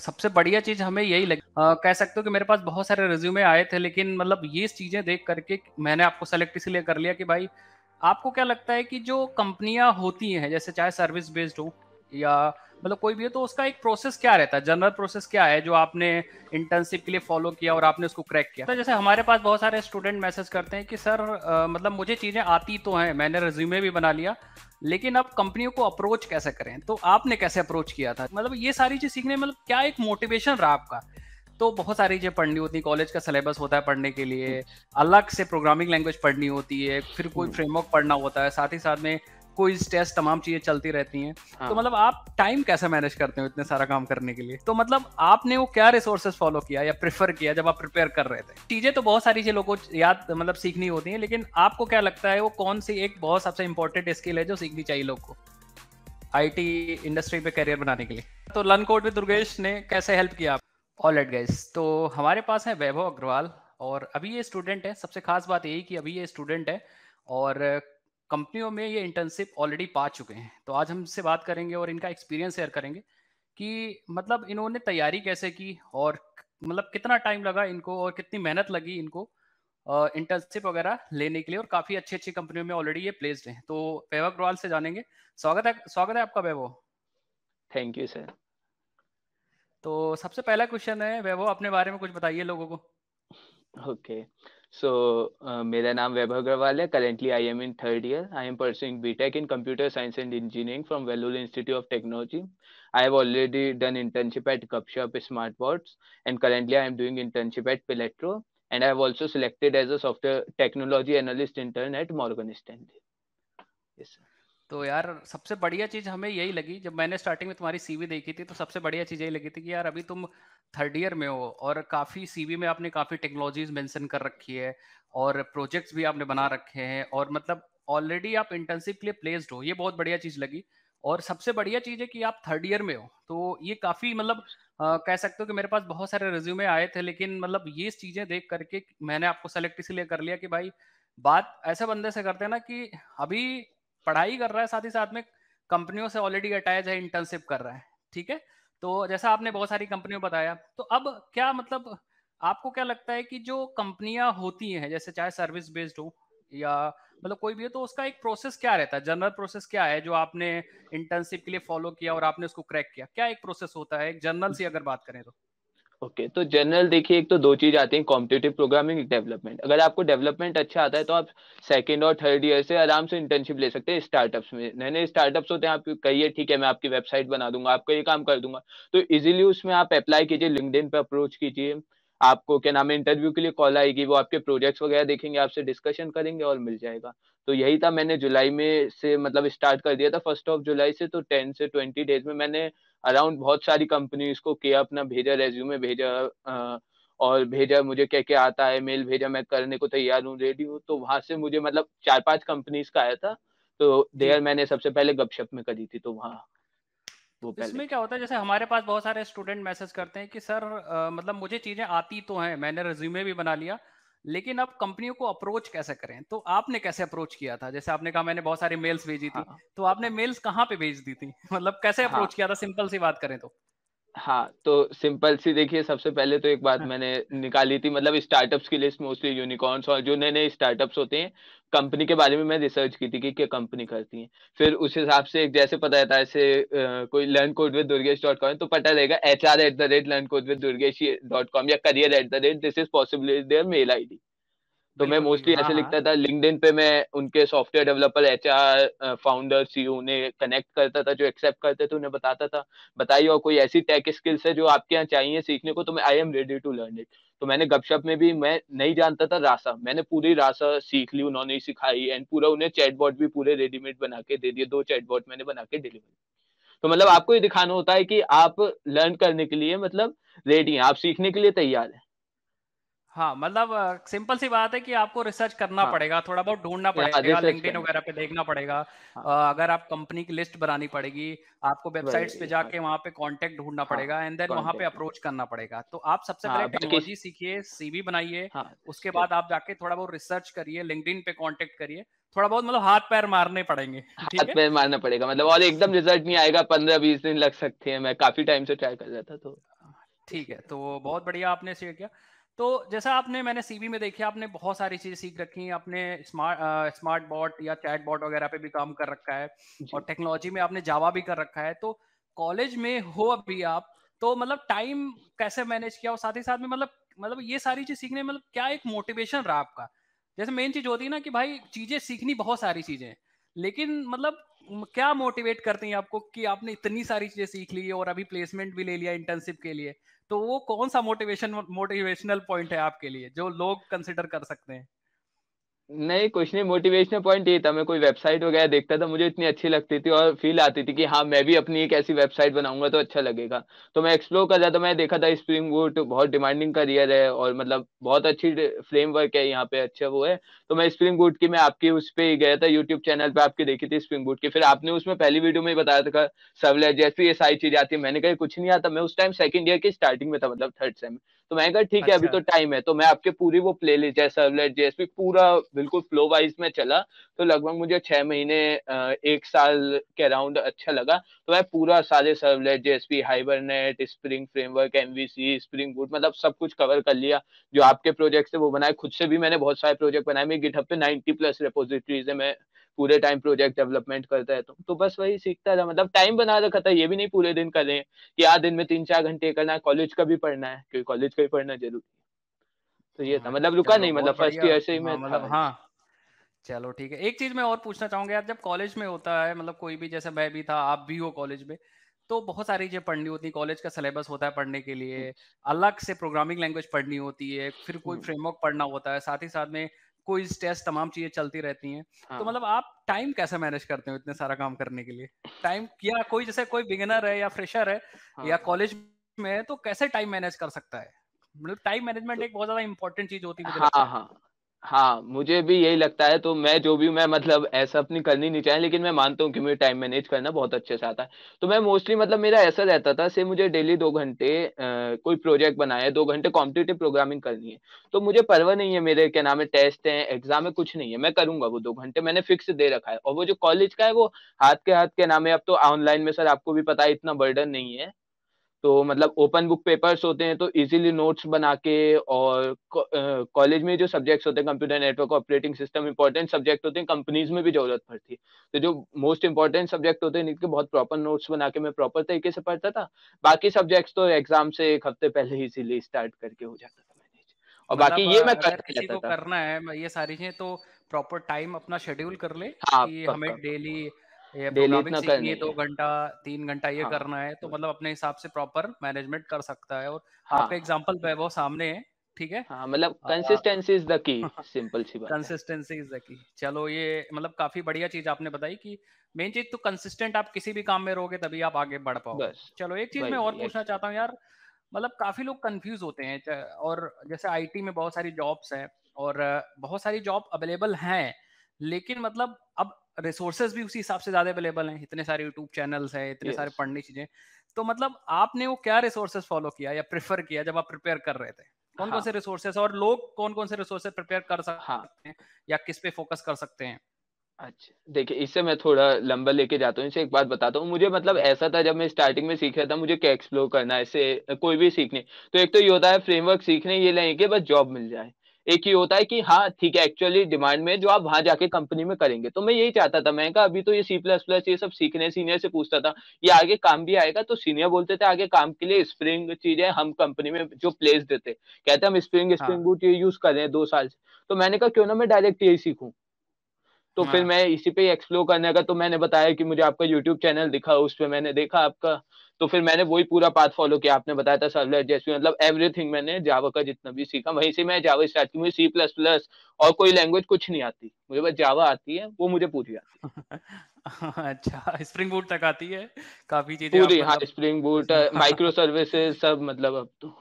सबसे बढ़िया चीज हमें यही लगी आ, कह सकते हो कि मेरे पास बहुत सारे रिज्यूमे आए थे लेकिन मतलब ये चीजें देख करके मैंने आपको सेलेक्ट इसलिए कर लिया कि भाई आपको क्या लगता है कि जो कंपनियां होती हैं जैसे चाहे सर्विस बेस्ड हो या मतलब कोई भी हो तो उसका एक प्रोसेस क्या रहता है जनरल प्रोसेस क्या है जो आपने इंटर्नशिप के लिए फॉलो किया और आपने उसको क्रैक किया तो जैसे हमारे पास बहुत सारे स्टूडेंट मैसेज करते हैं कि सर आ, मतलब मुझे चीज़ें आती तो हैं मैंने रिज्यूमे भी बना लिया लेकिन अब कंपनियों को अप्रोच कैसे करें तो आपने कैसे अप्रोच किया था मतलब ये सारी चीज सीखने मतलब क्या एक मोटिवेशन रहा आपका तो बहुत सारी चीज़ें पढ़नी होती है कॉलेज का सिलेबस होता है पढ़ने के लिए अलग से प्रोग्रामिंग लैंग्वेज पढ़नी होती है फिर कोई फ्रेमवर्क हम्म। पढ़ना होता है साथ ही साथ में क्विज टेस्ट तमाम चीजें चलती रहती हैं तो हाँ. तो मतलब आप टाइम कैसे मैनेज करते हो इतने सारा काम करने के लिए तो मतलब आपने वो क्या रिसोर्सेज फॉलो किया या प्रिफर किया जब आप प्रिपेयर कर रहे थे चीजें तो बहुत सारी चीजों को याद मतलब सीखनी होती है लेकिन आपको क्या लगता है वो कौन सी एक बहुत सबसे इंपॉर्टेंट स्किल है जो सीखनी चाहिए लोग को आईटी इंडस्ट्री पे करियर बनाने के लिए तो लर्न कोड विद दुर्गेश ने कैसे हेल्प किया आप ऑल एट गाइस तो हमारे पास है वैभव अग्रवाल और अभी ये स्टूडेंट है सबसे खास बात यही कि अभी ये स्टूडेंट है और कंपनियों में ये इंटर्नशिप ऑलरेडी पा चुके हैं तो आज हम इससे बात करेंगे और इनका एक्सपीरियंस शेयर करेंगे कि मतलब इन्होंने तैयारी कैसे की और मतलब कितना टाइम लगा इनको और कितनी मेहनत लगी इनको इंटर्नशिप वगैरह लेने के लिए और काफी अच्छी अच्छी कंपनियों में ऑलरेडी ये प्लेस्ड हैं तो वैभव अग्रवाल से जानेंगे स्वागत है स्वागत है आपका वैभव थैंक यू सर तो सबसे पहला क्वेश्चन है वैभव अपने बारे में कुछ बताइए लोगों को ओके okay. सो uh, मेरा नाम वैभव अग्रवाल है currently I am in third year I am pursuing B Tech in computer science and engineering from Vellore Institute of Technology I have already done internship at Gupshup smart boards and currently I am doing internship at Piletro and I have also selected as a software technology analyst intern at Morgan Stanley तो यार सबसे बढ़िया चीज़ हमें यही लगी जब मैंने starting में तुम्हारी सीवी देखी थी तो सबसे बढ़िया चीज़ यही लगी थी कि यार अभी तुम थर्ड ईयर में हो और काफ़ी सीवी में आपने काफ़ी टेक्नोलॉजीज मेंशन कर रखी है और प्रोजेक्ट्स भी आपने बना रखे हैं और मतलब ऑलरेडी आप इंटर्नशिप के लिए प्लेस्ड हो ये बहुत बढ़िया चीज़ लगी और सबसे बढ़िया चीज़ है कि आप थर्ड ईयर में हो तो ये काफ़ी मतलब कह सकते हो कि मेरे पास बहुत सारे रिज्यूमे आए थे लेकिन मतलब ये चीज़ें देख करके मैंने आपको सेलेक्ट इसलिए कर लिया कि भाई बात ऐसे बंदे से करते हैं ना कि अभी पढ़ाई कर रहा है साथ ही साथ में कंपनियों से ऑलरेडी अटैच है इंटर्नशिप कर रहा है ठीक है तो जैसा आपने बहुत सारी कंपनियों बताया तो अब क्या मतलब आपको क्या लगता है कि जो कंपनियां होती हैं जैसे चाहे सर्विस बेस्ड हो या मतलब कोई भी हो तो उसका एक प्रोसेस क्या रहता है जनरल प्रोसेस क्या है जो आपने इंटर्नशिप के लिए फॉलो किया और आपने उसको क्रैक किया क्या एक प्रोसेस होता है एक जनरल से अगर बात करें तो ओके okay, तो जनरल देखिए एक तो दो चीज आती है कॉम्पिटेटिव प्रोग्रामिंग डेवलपमेंट अगर आपको डेवलपमेंट अच्छा आता है तो आप सेकंड और थर्ड ईयर से आराम से इंटर्नशिप ले सकते हैं स्टार्टअप्स में नए नए स्टार्टअप्स होते हैं आप कहिए ठीक है मैं आपकी वेबसाइट बना दूंगा आपका ये काम कर दूंगा तो इजिली उसमें आप अप्लाई कीजिए लिंकड पे अप्रोच कीजिए आपको क्या नाम है इंटरव्यू के लिए कॉल आएगी वो आपके प्रोजेक्ट्स वगैरह देखेंगे आपसे डिस्कशन करेंगे और मिल जाएगा तो यही था मैंने जुलाई में से मतलब स्टार्ट कर दिया था फर्स्ट ऑफ जुलाई से तो टेन से ट्वेंटी डेज में मैंने अराउंड बहुत सारी कंपनी को के अपना भेजा रेज्यूमे भेजा आ, और भेजा मुझे क्या क्या आता है मेल भेजा मैं करने को तैयार हूँ रेडी हूँ तो वहां से मुझे मतलब चार पांच कंपनीज का आया था तो देयर मैंने सबसे पहले गपशप में करी थी तो वहाँ वो इसमें क्या होता है जैसे हमारे पास बहुत सारे स्टूडेंट मैसेज करते हैं कि सर आ, मतलब मुझे चीजें आती तो हैं मैंने रिज्यूमे भी बना लिया लेकिन अब कंपनियों को अप्रोच कैसे करें तो आपने कैसे अप्रोच किया था जैसे आपने कहा मैंने बहुत सारी मेल्स भेजी थी हाँ। तो आपने मेल्स कहाँ पे भेज दी थी मतलब कैसे हाँ। अप्रोच किया था सिंपल सी बात करें तो हाँ तो सिंपल सी देखिए सबसे पहले तो एक बात हाँ। मैंने निकाली थी मतलब स्टार्टअप्स की लिस्ट मोस्टली यूनिकॉर्न्स और जो नए नए स्टार्टअप्स होते हैं कंपनी के बारे में मैं रिसर्च की थी कि क्या कंपनी करती है फिर उस हिसाब से एक जैसे पता रहता है ऐसे कोई learn code with Durgesh dot com तो पता रहेगा H R at the rate learn code with Durgesh dot com या career at the rate this is possibility their mail I D तो मैं मोस्टली ऐसे हाँ, लिखता हाँ। था लिंक्डइन पे मैं उनके software developer H R founder CEO उन्हें कनेक्ट करता था जो एक्सेप्ट करते थे उन्हें बताता था बताइए और कोई ऐसी टेक स्किल्स है जो आपके यहाँ चाहिए सीखने को तो मैं I am ready to learn it तो मैंने गपशप में भी मैं नहीं जानता था रासा मैंने पूरी रासा सीख ली उन्होंने ही सिखाई एंड पूरा उन्हें चैटबॉट भी पूरे रेडीमेड बना के दे दिए दो चैटबॉट मैंने बना के डिलीवर तो मतलब आपको ये दिखाना होता है कि आप लर्न करने के लिए मतलब रेडी हैं आप सीखने के लिए तैयार हैं हाँ मतलब सिंपल सी बात है कि आपको रिसर्च करना हाँ, पड़ेगा थोड़ा बहुत ढूंढना पड़ेगा लिंक्डइन वगैरह पे देखना पड़ेगा हाँ, अगर आप कंपनी की लिस्ट बनानी पड़ेगी आपको वेबसाइट्स पे हाँ। जाके वहाँ पे कांटेक्ट ढूंढना हाँ, पड़ेगा एंड देन वहाँ पे अप्रोच करना पड़ेगा तो आप सबसे हाँ, पहले टेक्नोलॉजी सीखिए सीवी बनाइए हाँ, उसके बाद आप जाके थोड़ा बहुत रिसर्च करिए लिंक्डइन पे कॉन्टेक्ट करिए थोड़ा बहुत मतलब हाथ पैर मारने पड़ेंगे हाथ पैर मारना पड़ेगा मतलब और एकदम रिजल्ट नहीं आएगा पंद्रह बीस दिन लग सकते हैं मैं काफी टाइम से ट्राई कर रहा था तो ठीक है तो बहुत बढ़िया आपने शेयर किया तो जैसा आपने मैंने सीवी में देखी आपने बहुत सारी चीजें सीख रखी हैं आपने स्मार्ट स्मार्ट बॉट या चैट बॉट वगैरह पे भी काम कर रखा है और टेक्नोलॉजी में आपने जावा भी कर रखा है तो कॉलेज में हो अभी आप तो मतलब टाइम कैसे मैनेज किया और साथ ही साथ में मतलब मतलब ये सारी चीज सीखने मतलब क्या एक मोटिवेशन रहा आपका जैसे मेन चीज होती है ना कि भाई चीजें सीखनी बहुत सारी चीजें लेकिन मतलब क्या मोटिवेट करते हैं आपको कि आपने इतनी सारी चीजें सीख ली और अभी प्लेसमेंट भी ले लिया इंटर्नशिप के लिए तो वो कौन सा मोटिवेशन मोटिवेशनल पॉइंट है आपके लिए जो लोग कंसिडर कर सकते हैं नहीं कुछ नहीं मोटिवेशनल पॉइंट ये था मैं कोई वेबसाइट वगैरह देखता था मुझे इतनी अच्छी लगती थी और फील आती थी कि हाँ मैं भी अपनी एक ऐसी वेबसाइट बनाऊंगा तो अच्छा लगेगा तो मैं एक्सप्लोर कर रहा था मैं देखा था स्प्रिंग बूट बहुत डिमांडिंग करियर है और मतलब बहुत अच्छी फ्रेमवर्क है यहाँ पे अच्छा वो है तो मैं स्प्रिंग बूट की मैं आपकी उस पर ही गया था यूट्यूब चैनल पर आपकी देखी थी स्प्रिंग बूट की फिर आपने उसमें पहली वीडियो में बताया था सर्वलेट जैसे ये सारी चीजें आती है मैंने कहीं कुछ नहीं आता मैं उस टाइम सेकंड ईयर की स्टार्टिंग में था मतलब थर्ड सेम तो मैंने कहा ठीक अच्छा। है अभी अच्छा। तो टाइम है तो मैं आपके पूरी वो प्ले लिस्ट है सर्वलेट भी पूरा बिल्कुल फ्लो वाइज में चला तो लगभग मुझे छह महीने एक साल के अराउंड अच्छा लगा तो मैं पूरा सारे सर्वलेट भी Hibernate Spring framework MVC Spring Boot मतलब सब कुछ कवर कर लिया जो आपके प्रोजेक्ट से वो बनाए खुद से भी मैंने बहुत सारे प्रोजेक्ट बनाए मेरे गिटहब पे नाइनटी प्लस रेपोजिटरीज है मैं पूरे टाइम प्रोजेक्ट डेवलपमेंट करता है तो, तो बस वही सीखता था मतलब टाइम बना रखा था ये भी नहीं पूरे दिन करें कि यार दिन में तीन चार घंटे करना है कॉलेज का भी पढ़ना है क्योंकि कॉलेज का भी पढ़ना जरूरी है तो ये था मतलब रुका नहीं मतलब फर्स्ट ईयर से ही मैं मतलब हाँ चलो ठीक है एक चीज मैं और पूछना चाहूंगा यार जब कॉलेज में होता है मतलब कोई भी जैसे मैं भी था आप भी हो कॉलेज में तो बहुत सारी चीजें पढ़नी होती है कॉलेज का सिलेबस होता है पढ़ने के लिए अलग से प्रोग्रामिंग लैंग्वेज पढ़नी होती है फिर कोई फ्रेमवर्क हम्म। पढ़ना होता है साथ ही साथ में क्विज टेस्ट तमाम चीजें चलती रहती हैं तो हाँ. तो मतलब आप टाइम कैसे मैनेज करते हो इतने सारा काम करने के लिए टाइम या कोई जैसे कोई बिगिनर है या फ्रेशर है हाँ. या कॉलेज में है तो कैसे टाइम मैनेज कर सकता है मतलब टाइम मैनेजमेंट एक बहुत ज्यादा इंपॉर्टेंट चीज होती है हाँ, हाँ. हाँ मुझे भी यही लगता है तो मैं जो भी मैं मतलब ऐसा अपनी करनी नहीं चाहे लेकिन मैं मानता हूँ कि मुझे टाइम मैनेज करना बहुत अच्छे से आता है तो मैं मोस्टली मतलब मेरा ऐसा रहता था से मुझे डेली दो घंटे कोई प्रोजेक्ट बनाया है दो घंटे कॉम्पिटेटिव प्रोग्रामिंग करनी है तो मुझे परवा नहीं है मेरे क्या नाम है टेस्ट है एग्जाम है कुछ नहीं है मैं करूंगा वो दो घंटे मैंने फिक्स दे रखा है और वो जो कॉलेज का है वो हाथ के हाथ के नाम है अब तो ऑनलाइन में सर आपको भी पता है इतना बर्डन नहीं है तो मतलब ओपन बुक पेपर्स होते हैं तो इजीली नोट्स बना के और कॉलेज में जो सब्जेक्ट्स होते हैं computer network operating system important subject होते हैं कंपनीज में भी जरूरत पड़ती है तो जो मोस्ट इंपॉर्टेंट सब्जेक्ट होते हैं इनके बहुत प्रॉपर नोट्स बना के मैं प्रॉपर तरीके से पढ़ता था बाकी सब्जेक्ट्स तो एग्जाम से एक हफ्ते पहले इजीली स्टार्ट करके हो जाता था और मतलब, बाकी ये मैं कर किसी को करना है ये सारी चीजें तो प्रॉपर टाइम अपना शेड्यूल कर ले हाँ, कि हमें डेली डेली इतना दो घंटा तीन घंटा ये हाँ, करना है तो मतलब अपने हिसाब से प्रॉपर मैनेजमेंट कर सकता है और हाँ, आपका वो सामने है ठीक है हाँ, मतलब कंसिस्टेंसी इज द की सिंपल सी बात कंसिस्टेंसी इज द की चलो ये मतलब काफी बढ़िया चीज आपने बताई कि मेन चीज तो कंसिस्टेंट आप किसी भी काम में रहोगे तभी आप आगे बढ़ पाओ चलो एक चीज मैं और पूछना चाहता हूँ यार मतलब काफी लोग कंफ्यूज होते हैं और जैसे आईटी में बहुत सारी जॉब्स हैं और बहुत सारी जॉब अवेलेबल हैं लेकिन मतलब अब रिसोर्सेज भी उसी हिसाब से ज्यादा अवेलेबल हैं इतने सारे यूट्यूब चैनल्स हैं इतने yes. सारे पढ़ने चीजें तो मतलब आपने वो क्या रिसोर्सेज फॉलो किया या प्रिफर किया जब आप प्रिपेयर कर रहे थे कौन कौन हाँ। से रिसोर्सेज और लोग कौन कौन से रिसोर्सेज प्रिपेयर कर सकते हाँ। हैं या किस पे फोकस कर सकते हैं अच्छा देखिए इससे मैं थोड़ा लंबा लेके जाता हूँ इसे एक बात बताता हूँ मुझे मतलब ऐसा था जब मैं स्टार्टिंग में सीख रहा था मुझे क्या एक्सप्लोर करना है ऐसे कोई भी सीखने तो एक तो ये होता है फ्रेमवर्क सीखने ये लेंगे बस जॉब मिल जाए एक ही होता है कि हाँ ठीक है एक्चुअली डिमांड में जो आप वहां जाके कंपनी में करेंगे तो मैं यही चाहता था मैं कहा अभी तो ये सी प्लस प्लस ये सब सीखने सीनियर से पूछता था ये आगे काम भी आएगा तो सीनियर बोलते थे आगे काम के लिए स्प्रिंग चीजें हम कंपनी में जो प्लेस देते कहते हम स्प्रिंग स्प्रिंग बूट ये यूज कर रहे हैं दो साल से तो मैंने कहा क्यों ना मैं डायरेक्ट यही सीखू तो फिर हाँ। मैं इसी पे एक्सप्लोर करने का तो मैंने बताया कि मुझे आपका यूट्यूब चैनल दिखा उस पर मैंने देखा आपका तो फिर मैंने वही पूरा पाथ फॉलो किया आपने बताया था सर्वलेट जैसे मतलब एवरीथिंग मैंने जावा का जितना भी सीखा वहीं से मैं जावा स्टार्ट की मुझे सी प्लस प्लस और कोई लैंग्वेज कुछ नहीं आती मुझे बस जावा आती है वो मुझे पूरी आती अच्छा स्प्रिंग बूट तक आती है काफी चीजें पूरी हाँ स्प्रिंग बूट माइक्रो सर्विसेज सब मतलब अब तो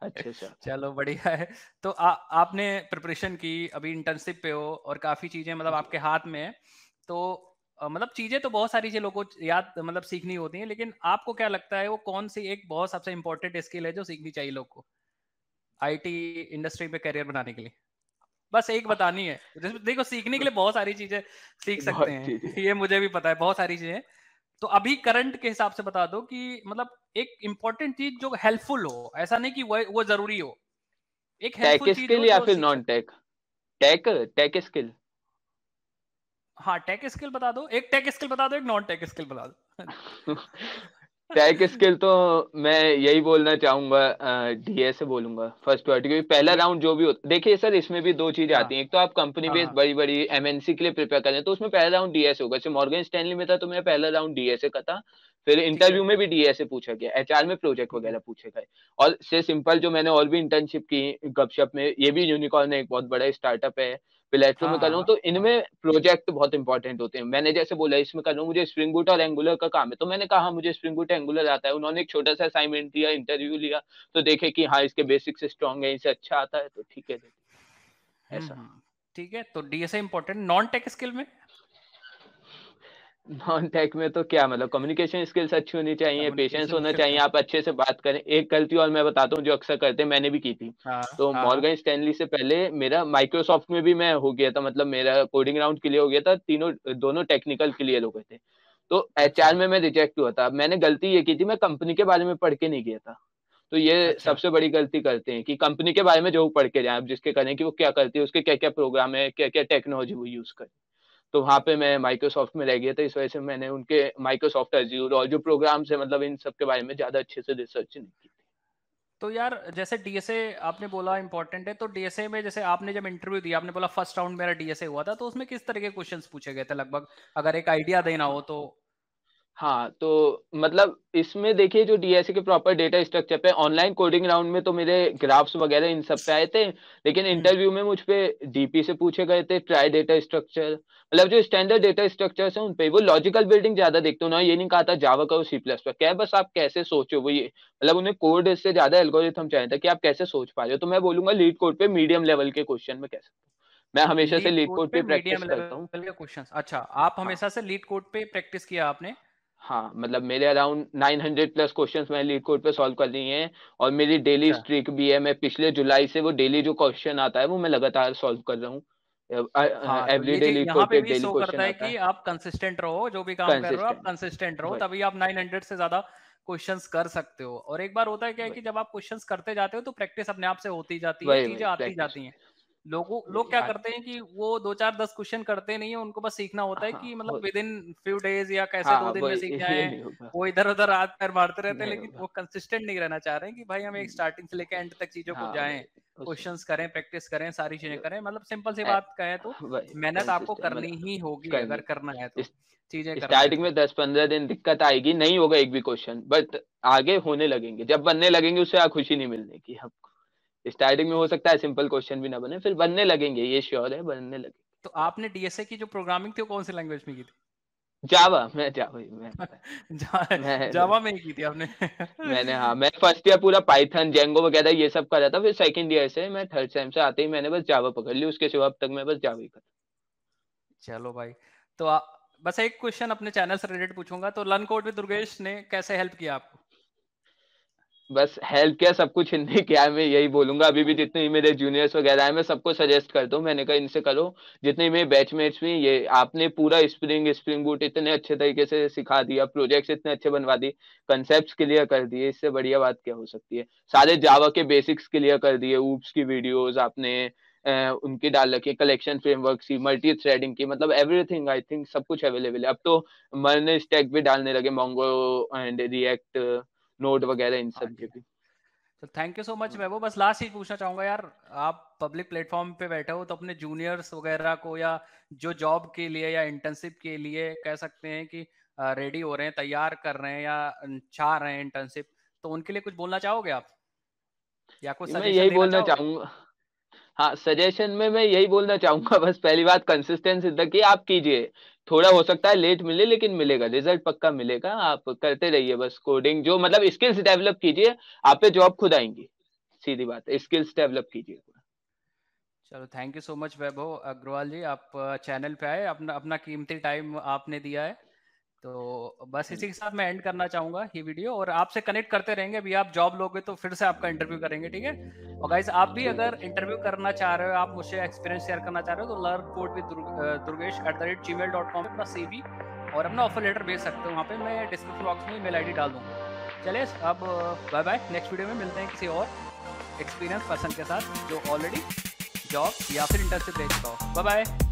अच्छा, अच्छा चलो बढ़िया है तो आ, आपने प्रिपरेशन की अभी इंटर्नशिप पे हो और काफी चीजें मतलब आपके हाथ में है तो मतलब चीजें तो बहुत सारी चीजें लोगों को याद मतलब सीखनी होती हैं लेकिन आपको क्या लगता है वो कौन सी एक बहुत सबसे इम्पोर्टेंट स्किल है जो सीखनी चाहिए लोग को आईटी इंडस्ट्री में करियर बनाने के लिए बस एक बतानी है देखो सीखने के लिए बहुत सारी चीजें सीख सकते हैं ये मुझे भी पता है बहुत सारी चीजें तो अभी करंट के हिसाब से बता दो कि मतलब एक इम्पोर्टेंट चीज जो हेल्पफुल हो ऐसा नहीं कि वो वो जरूरी हो एक हेल्पफुल या तो फिर non tech tech tech skill हाँ टेक स्किल बता दो एक टेक स्किल बता दो एक नॉन टेक स्किल बता दो टेक स्किल तो मैं यही बोलना चाहूंगा डीए से बोलूंगा फर्स्ट पार्टी क्योंकि पहला राउंड जो भी होता देखिए सर इसमें भी दो चीजें आती हाँ। हैं एक तो आप कंपनी बेस्ड बड़ी बड़ी एमएनसी के लिए प्रिपेयर करें तो उसमें पहला राउंड डीएस होगा जैसे मॉर्गन स्टैनली में था तो मैं पहला राउंड डीएस का था फिर इंटरव्यू में भी से पूछा गया एचआर में प्रोजेक्ट वगैरह पूछे गए और से सिंपल जो मैंने और भी इंटर्नशिप की गपशप में ये भी यूनिकॉर्न है एक बहुत बड़ा स्टार्टअप है प्लेटफॉर्म में कर लूँ हाँ। तो इनमें प्रोजेक्ट बहुत इंपॉर्टेंट होते हैं मैंने जैसे बोला इसमें कर लूँ मुझे स्प्रिंग बूट और एंगुलर का काम है तो मैंने कहा हाँ, मुझे स्प्रिंग बूट एंगुलर आता है उन्होंने एक छोटा सा असाइनमेंट दिया इंटरव्यू लिया तो देखे कि हाँ इसके बेसिक्स स्ट्रॉन्ग है इसे अच्छा आता है तो ठीक है हम्म, ऐसा हम्म। ठीक है तो DSA important non tech skill में नॉन टेक में तो क्या मतलब कम्युनिकेशन स्किल्स अच्छी होनी चाहिए पेशेंस होना चाहिए आप अच्छे से बात करें एक गलती और मैं बताता हूँ जो अक्सर करते हैं मैंने भी की थी आ, हाँ, तो मॉर्गन हाँ। स्टैनली से पहले मेरा माइक्रोसॉफ्ट में भी मैं हो गया था मतलब मेरा कोडिंग राउंड क्लियर हो गया था तीनों दोनों टेक्निकल क्लियर हो गए थे तो एच में मैं रिजेक्ट हुआ था मैंने गलती ये की थी मैं कंपनी के बारे में पढ़ के नहीं गया था तो ये अच्छा। सबसे बड़ी गलती करते हैं कि कंपनी के बारे में जो पढ़ के जाए जिसके करें कि वो क्या करती है उसके क्या क्या प्रोग्राम है क्या क्या टेक्नोलॉजी वो यूज करें तो वहाँ पे मैं माइक्रोसॉफ्ट में रह गया था इस वजह से मैंने उनके माइक्रोसॉफ्ट एज्यूर और जो प्रोग्राम्स है मतलब इन सब के बारे में ज़्यादा अच्छे से रिसर्च नहीं की तो यार जैसे डीएसए आपने बोला इंपॉर्टेंट है तो डीएसए में जैसे आपने जब इंटरव्यू दिया आपने बोला फर्स्ट राउंड मेरा डीएसए हुआ था तो उसमें किस तरह के क्वेश्चंस पूछे गए थे लगभग अगर एक आइडिया देना हो तो हाँ तो मतलब इसमें देखिए जो डीएसए e के प्रॉपर डेटा स्ट्रक्चर पे ऑनलाइन कोडिंग राउंड में तो मेरे ग्राफ्स वगैरह इन सब पे आए थे लेकिन इंटरव्यू हम्म। में मुझ पे डीपी से पूछे गए थे ट्राई डेटा स्ट्रक्चर मतलब जो स्टैंडर्ड डेटा स्ट्रक्चर है उन पे वो लॉजिकल बिल्डिंग ज्यादा देखते हो ना ये नहीं कहा था जावा का सी प्लस पर क्या बस आप कैसे सोचो वो ये मतलब उन्हें कोड से ज्यादा एल्गोरिथम चाहिए था कि आप कैसे सोच पा रहे हो तो मैं बोलूंगा लीड कोड पे मीडियम लेवल के क्वेश्चन में कैसे मैं हमेशा से लीड कोड पे प्रैक्टिस करता हूँ अच्छा आप हाँ। हमेशा से लीड कोड पे प्रैक्टिस किया आपने हाँ मतलब मेरे around nine hundred plus question मैंने लीड कोड पे सॉल्व कर लिए हैं और मेरी डेली अच्छा। स्ट्रीक भी है मैं पिछले जुलाई से वो डेली जो क्वेश्चन आता है वो मैं लगातार सॉल्व कर रहा हूँ हाँ, तो आप से ज्यादा कर सकते हो और एक बार होता है क्या है कि जब आप क्वेश्चंस करते जाते हो तो प्रैक्टिस अपने आप से होती जाती है चीजें आती जाती हैं लोगों तो लोग क्या करते हैं कि वो दो चार दस क्वेश्चन करते नहीं है उनको बस सीखना होता है हाँ, कि हाँ, मतलब विद इन फ्यू डेज या कैसे हाँ, दो दिन में सीख जाए वो इधर उधर हाथ पैर मारते रहते हैं लेकिन वो कंसिस्टेंट नहीं रहना चाह रहे हैं कि भाई हम एक स्टार्टिंग हम्म। से लेकर एंड तक चीजों को जाए क्वेश्चंस करें प्रैक्टिस करें सारी चीजें करें मतलब सिंपल सी बात कहें तो मेहनत आपको करनी मतलब ही होगी अगर करना है तो चीजें स्टार्टिंग में दस पंद्रह दिन दिक्कत आएगी नहीं होगा एक भी क्वेश्चन बट आगे होने लगेंगे जब बनने लगेंगे उससे खुशी नहीं मिलने की आपको स्टार्टिंग में हो सकता है सिंपल क्वेश्चन भी ना बने फिर बनने लगेंगे ये श्योर है बनने लगे तो आपने डीएसए की जो प्रोग्रामिंग थी वो कौन सी लैंग्वेज में की थी जावा मैं जावा मैं, मैं जावा में की थी आपने मैंने हाँ मैं फर्स्ट ईयर पूरा पाइथन जेंगो वगैरह ये सब कर रहा था फिर सेकंड ईयर से मैं थर्ड सेम से आते ही मैंने बस जावा पकड़ ली उसके सिवा अब तक मैं बस जावा ही कर चलो भाई तो आ, बस एक क्वेश्चन अपने चैनल से रिलेटेड पूछूंगा तो लर्न कोड में दुर्गेश ने कैसे हेल्प किया आपको बस हेल्प केयर सब कुछ हिंदी क्या मैं यही बोलूंगा अभी भी जितने मेरे जूनियर्स वगैरह है मैं सबको सजेस्ट करता हूँ मैंने कहा इनसे करो जितने मेरे बैचमेट्स भी ये आपने पूरा स्प्रिंग स्प्रिंग बूट इतने अच्छे तरीके से सिखा दिया प्रोजेक्ट्स इतने अच्छे बनवा दिए कंसेप्ट क्लियर कर दिए इससे बढ़िया बात क्या हो सकती है सारे जावा के बेसिक्स क्लियर कर दिए ऊप्स की वीडियोज आपने उनकी डाल रखी है कलेक्शन फ्रेमवर्क की मल्टी थ्रेडिंग की मतलब एवरीथिंग आई थिंक सब कुछ अवेलेबल है अब तो मरने स्टैक भी डालने लगे मोंगो एंड रिएक्ट नोट वगैरह इन सब अच्छा। के भी तो thank you so much Vaibhav बस लास्ट ही पूछना चाहूंगा यार आप पब्लिक प्लेटफॉर्म पे बैठे हो तो अपने जूनियर्स वगैरह को या जो जॉब के लिए या इंटर्नशिप के लिए कह सकते हैं कि रेडी हो रहे हैं तैयार कर रहे हैं या चाह रहे हैं इंटर्नशिप तो उनके लिए कुछ बोलना चाहोगे आप या कुछ मैं यही बोलना चाहूंगा हाँ सजेशन में मैं यही बोलना चाहूंगा बस पहली बात कंसिस्टेंसी तक की आप कीजिए थोड़ा हो सकता है लेट मिले लेकिन मिलेगा रिजल्ट पक्का मिलेगा आप करते रहिए बस कोडिंग जो मतलब स्किल्स डेवलप कीजिए आप पे जॉब खुद आएंगी सीधी बात है स्किल्स डेवलप कीजिए चलो thank you so much Vaibhav Agarwal ji आप चैनल uh, पे आए अपना अपना कीमती टाइम आपने दिया है तो बस इसी हाँ के साथ मैं एंड करना चाहूंगा ये वीडियो और आपसे कनेक्ट करते रहेंगे अभी आप जॉब लोगे तो फिर से आपका इंटरव्यू करेंगे ठीक है और गाइज आप भी अगर इंटरव्यू करना चाह रहे हो आप मुझसे एक्सपीरियंस शेयर करना चाह रहे हो तो learn code with Durgesh at the rate Gmail dot com अपना सी वी और अपना ऑफर लेटर भेज सकते हो वहाँ पे मैं डिस्क्रिप्शन बॉक्स में मेल आई डी डाल दूंगा चलिए अब बाय बाय नेक्स्ट वीडियो में मिलते हैं किसी और एक्सपीरियंस पर्सन के साथ जो ऑलरेडी जॉब या फिर इंटरव्यू ले हो बाय बाय